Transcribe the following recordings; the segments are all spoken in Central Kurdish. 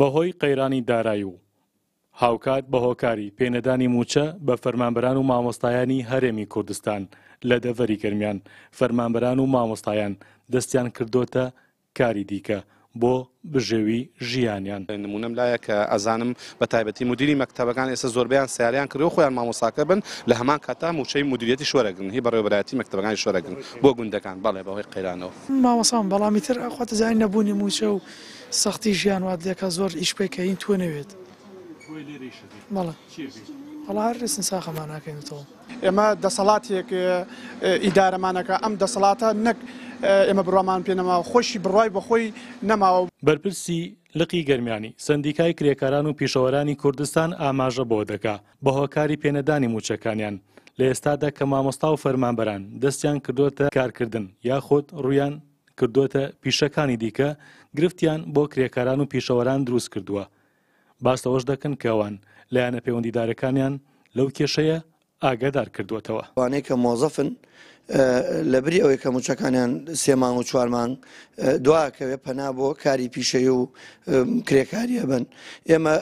بەهۆی قەیرانی دارایی و هاوکات بە هۆکاری پێنەدانی موچە بە فەرمانبران و مامۆستایانی هەرێمی کوردستان لە دەڤری گرمیان فەرمانبران و مامۆستایان دەستیان کردوتە کاری دیکە بۆ بژێوی ژیانیان نمونم لایە کە ئەزانم بە تایبەتی مدیری مەکتتەبەکان ئێستا زۆربیان سیاریان کرد و خۆیان مامۆساکە بن لە هەمان کاتا موچەی مدیریەتی شوەرەگرن هی بەڕێوەبراتی مەکتتەبەکانی شوەرەگرن بۆ گوندەکان بەڵێ بەهۆی قەیرانەوە مامۆسام بەڵامی تر ئەخواتە زانین نەبوونی موچە و سەختی ژیان وات لێکە زۆر ئیشپێکەین توە نەوێت بەڵە هەڵار ڕێسن ساخەمان ناکەینەوە ئێمە دەسەڵاتێک ئیدارەمانەکە ئەم دەسەڵاتە نەک ئێمە بڕوامان پێنەماوە خۆشی بڕای بەخۆی نەماوە بەرپرسی لقی گەرمیانی سندیکای کرێکاران و پیشەوەرانی کوردستان ئاماژە بۆ دەکا بە هۆکاری پێنەدانی موچەکانیان لە ئێستادا کە مامۆستا و فەرمانبەران دەستیان کردوتە کارکردن یاخود ڕویان کردوتە پیشەکانی دیکە گرفتیان بۆ کرێکاران و پیشەوەران دروست کردووە باستەوەش دەکەن کەوان لایەنە پەیوەندیدارەکانیان لەو کێشەیە ئاگادار کردوتەوە وانەیە کە مۆزەفن لەبری ئەوەی کە موچەکانیان سێمان و چوارمان دواکەوێ پەنا بۆ کاری پیشەی و کرێکاریە بن ئێمە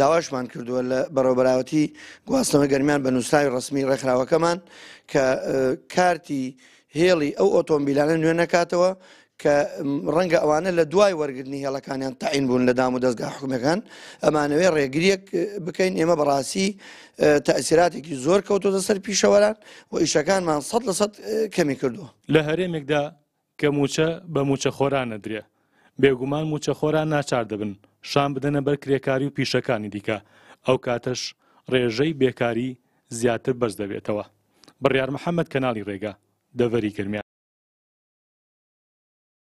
داواشمان کردووە لە بەڕۆبراوەتی گواستنەوە گەرمیان بە نووسراوی ڕسمی ڕێکخراوەکەمان کە کارتی هێڵی ئەو ئۆتۆمبیلانە نوێ نەکاتەوە کە ڕەنگە ئەوانە لە دوای وەرگرتنی هێڵەکانیان تاین بوون لە دام و دەستگا حکومەکان ئەمانەوەی ڕێگریەک بکەین ئێمە بەڕاستی تاسیراتێکی زۆر کەوتۆدە سەر پیشەوەران و ئیشەکانمان سەد لە سەد کەمی کردووە لە هەرێمێکدا کە موچە بە موچە خۆرانە درێ بێگومان موچە خۆران ناچار دەبن شان بدەنە بەر کرێکاری و پیشەکانی دیکە ئەو کاتەش ڕێژەی بێکاری زیاتر بەرز دەبێتەوە بڕیار محەممەد کەناڵی ڕێگا دەڤری گرمیا